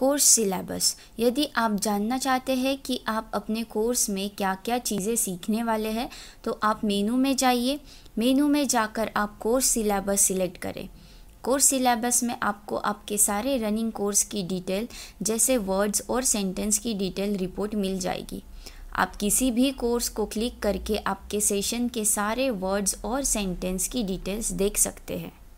course syllabus यदि आप जानना चाहते हैं कि आप अपने कोर्स में क्या क्या चीज़ें सीखने वाले हैं तो आप मेनू में जाइए मेनू में जाकर आप कोर्स सिलेबस सिलेक्ट करें कोर्स सिलेबस में आपको आपके सारे रनिंग कोर्स की डिटेल जैसे वर्ड्स और सेंटेंस की डिटेल रिपोर्ट मिल जाएगी आप किसी भी कोर्स को क्लिक करके आपके सेशन के सारे वर्ड्स और सेंटेंस की डिटेल्स देख सकते हैं